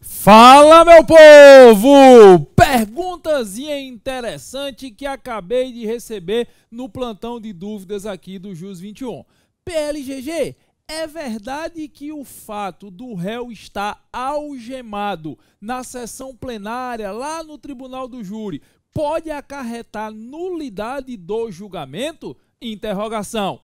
Fala, meu povo! Perguntazinha é interessante que acabei de receber no plantão de dúvidas aqui do Jus 21. PLGG, é verdade que o fato do réu estar algemado na sessão plenária lá no Tribunal do Júri pode acarretar nulidade do julgamento? Interrogação.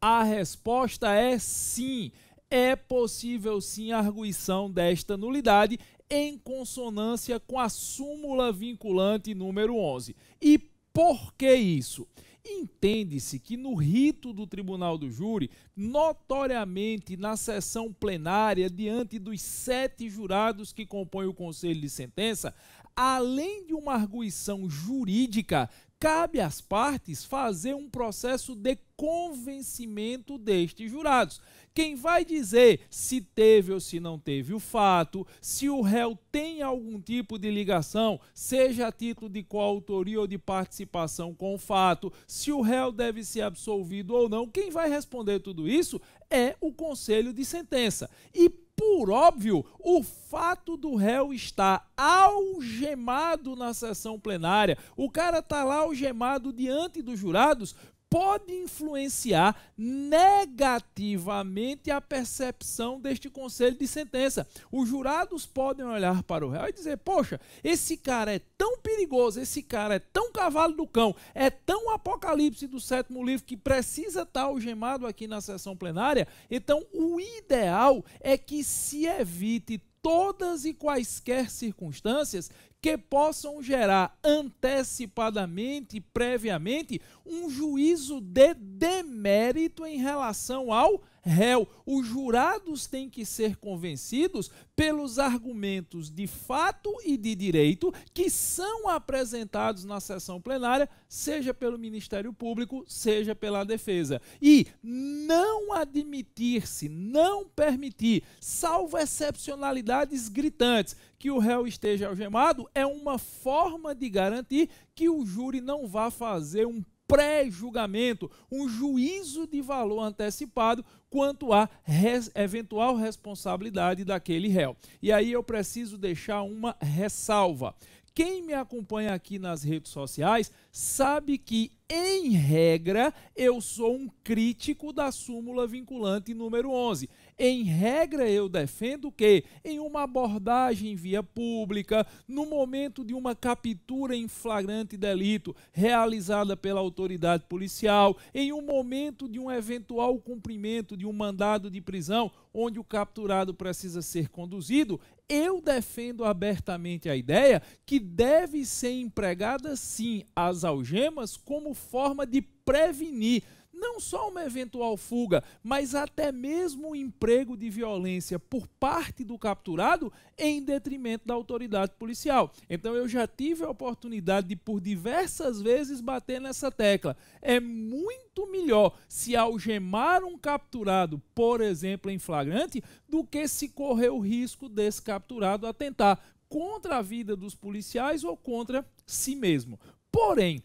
A resposta é sim é possível sim a arguição desta nulidade em consonância com a súmula vinculante número 11. E por que isso? Entende-se que no rito do tribunal do júri, notoriamente na sessão plenária, diante dos sete jurados que compõem o conselho de sentença, além de uma arguição jurídica, cabe às partes fazer um processo de convencimento destes jurados. Quem vai dizer se teve ou se não teve o fato, se o réu tem algum tipo de ligação, seja a título de coautoria ou de participação com o fato, se o réu deve ser absolvido ou não, quem vai responder tudo isso é o conselho de sentença. E por óbvio o fato do réu estar algemado na sessão plenária, o cara tá lá algemado diante dos jurados, pode influenciar negativamente a percepção deste conselho de sentença. Os jurados podem olhar para o réu e dizer: Poxa, esse cara é tão perigoso, esse cara é tão cavalo do cão, é tão apocalipse do sétimo livro que precisa estar tá algemado aqui na sessão plenária. Então, o ideal é que se evite todas e quaisquer circunstâncias que possam gerar antecipadamente, previamente, um juízo de demérito em relação ao réu. Os jurados têm que ser convencidos pelos argumentos de fato e de direito que são apresentados na sessão plenária, seja pelo Ministério Público, seja pela defesa. E não admitir-se, não permitir, salvo excepcionalidades gritantes, que o réu esteja algemado é uma forma de garantir que o júri não vá fazer um pré-julgamento, um juízo de valor antecipado quanto à res, eventual responsabilidade daquele réu. E aí eu preciso deixar uma ressalva. Quem me acompanha aqui nas redes sociais sabe que em regra, eu sou um crítico da súmula vinculante número 11. Em regra, eu defendo que, em uma abordagem via pública, no momento de uma captura em flagrante delito realizada pela autoridade policial, em um momento de um eventual cumprimento de um mandado de prisão, onde o capturado precisa ser conduzido, eu defendo abertamente a ideia que deve ser empregada sim as algemas como forma de prevenir não só uma eventual fuga, mas até mesmo o emprego de violência por parte do capturado em detrimento da autoridade policial. Então eu já tive a oportunidade de por diversas vezes bater nessa tecla. É muito melhor se algemar um capturado, por exemplo, em flagrante, do que se correr o risco desse capturado atentar contra a vida dos policiais ou contra si mesmo. Porém,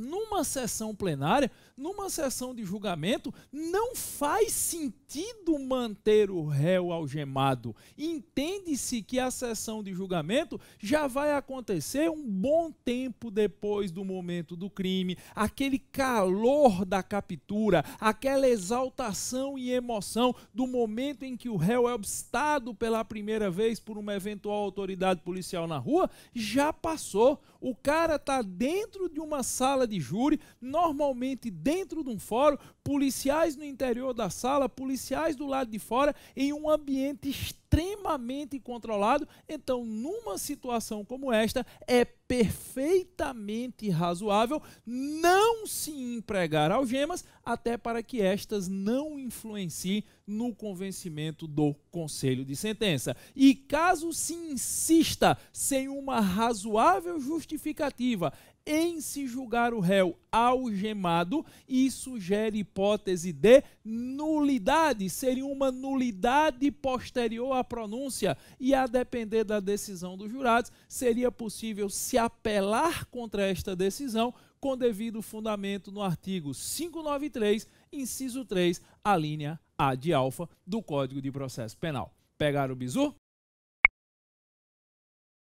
numa sessão plenária, numa sessão de julgamento, não faz sentido sentido manter o réu algemado. Entende-se que a sessão de julgamento já vai acontecer um bom tempo depois do momento do crime. Aquele calor da captura, aquela exaltação e emoção do momento em que o réu é obstado pela primeira vez por uma eventual autoridade policial na rua, já passou. O cara está dentro de uma sala de júri, normalmente dentro de um fórum, policiais no interior da sala, policiais policiais do lado de fora em um ambiente extremo extremamente controlado. Então, numa situação como esta, é perfeitamente razoável não se empregar algemas, até para que estas não influenciem no convencimento do conselho de sentença. E caso se insista sem uma razoável justificativa em se julgar o réu algemado, isso gera hipótese de nulidade, seria uma nulidade posterior a pronúncia e, a depender da decisão dos jurados, seria possível se apelar contra esta decisão com devido fundamento no artigo 593, inciso 3, a linha A de alfa do Código de Processo Penal. Pegaram o bizu?